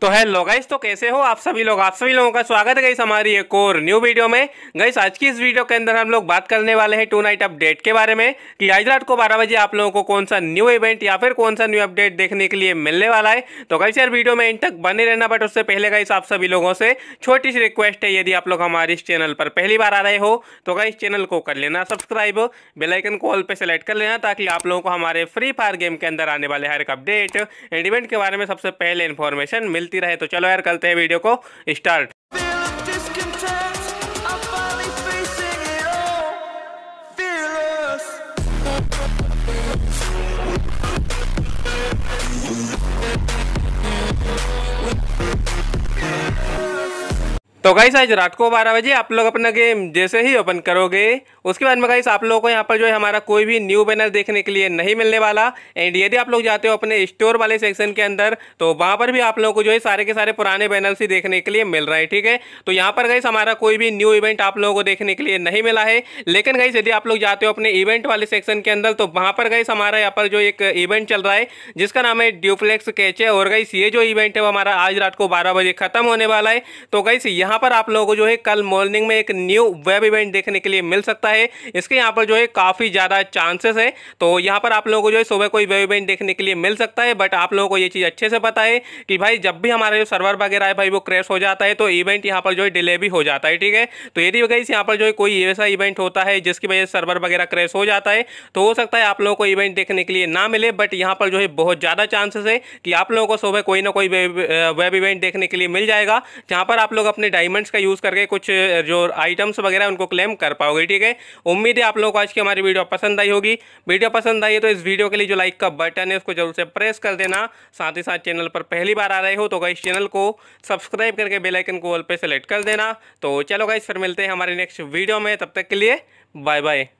तो hello guys तो कैसे हो आप सभी लोग आप सभी लोगों का स्वागत है गाइस हमारी एक और न्यू वीडियो में गाइस आज की इस वीडियो के अंदर हम लोग बात करने वाले हैं टू नाइट अपडेट के बारे में कि आज रात को 12 बजे आप लोगों को कौन सा न्यू इवेंट या फिर कौन सा न्यू अपडेट देखने के लिए मिलने वाला है तो गाइस यार वीडियो में इन तक बने रहना बट उससे पहले गाइस आप सभी लोगों से छोटी सी रिक्वेस्ट है यदि आप लोग हमारे इस चैनल पर पहली बार आ रहे हो तो गाइस चैनल को कर लेना सब्सक्राइब बेलाइकन को ऑल पर सेलेक्ट कर लेना ताकि आप लोगों को हमारे फ्री फायर गेम के अंदर आने वाले हर एक अपडेट एंड इवेंट के बारे में सबसे पहले इन्फॉर्मेशन मिल मिलती रहे तो चलो यार करते हैं वीडियो को स्टार्ट तो गाइस आज रात को बारह बजे आप लोग अपना गेम जैसे ही ओपन करोगे उसके बाद में गाइस आप लोगों को यहाँ पर जो है हमारा कोई भी न्यू बैनर देखने के लिए नहीं मिलने वाला एंड यदि आप लोग जाते हो अपने स्टोर वाले सेक्शन के अंदर तो वहाँ पर भी आप लोगों को जो है सारे के सारे पुराने बैनर्स ही देखने के लिए मिल रहा है ठीक है तो यहाँ पर गाइस हमारा कोई भी न्यू इवेंट आप लोगों को देखने के लिए नहीं मिला है लेकिन गाइस यदि आप लोग जाते हो अपने इवेंट वाले सेक्शन के अंदर तो वहाँ पर गाइस हमारा यहाँ पर जो एक इवेंट चल रहा है जिसका नाम है ड्यूफ्लेक्स कैच है और गाइस ये जो इवेंट है वो हमारा आज रात को बारह बजे खत्म होने वाला है तो गाइस यहाँ यहाँ पर आप लोगों को जो है कल मॉर्निंग में एक न्यू वेब इवेंट देखने के लिए मिल सकता है इसके यहाँ पर जो है काफ़ी ज़्यादा चांसेस है तो यहाँ पर आप लोगों को जो है सुबह कोई वेब इवेंट देखने के लिए मिल सकता है बट आप लोगों को ये चीज़ अच्छे से पता है कि भाई जब भी हमारा जो सर्वर वगैरह है भाई वो क्रैश हो जाता है तो इवेंट यहाँ पर जो है डिले भी हो जाता है ठीक है तो यदि वगैरह यहाँ पर जो है कोई ऐसा इवेंट होता है जिसकी वजह से सर्वर वगैरह क्रैश हो जाता है तो हो सकता है आप लोगों को इवेंट देखने के लिए ना मिले बट यहाँ पर जो है बहुत ज़्यादा चांसेस है कि आप लोगों को सुबह कोई ना कोई वेब इवेंट देखने के लिए मिल जाएगा जहाँ पर आप लोग अपने डाइम डायमंड्स का यूज़ करके कुछ जो आइटम्स वगैरह उनको क्लेम कर पाओगे ठीक है उम्मीद है आप लोगों को आज की हमारी वीडियो पसंद आई होगी वीडियो पसंद आई है तो इस वीडियो के लिए जो लाइक का बटन है उसको जरूर से प्रेस कर देना साथ ही साथ चैनल पर पहली बार आ रहे हो तो इस चैनल को सब्सक्राइब करके बेलाइकन को ऑल पर सेलेक्ट कर देना तो चलो गाइस फिर मिलते हैं हमारे नेक्स्ट वीडियो में तब तक के लिए बाय बाय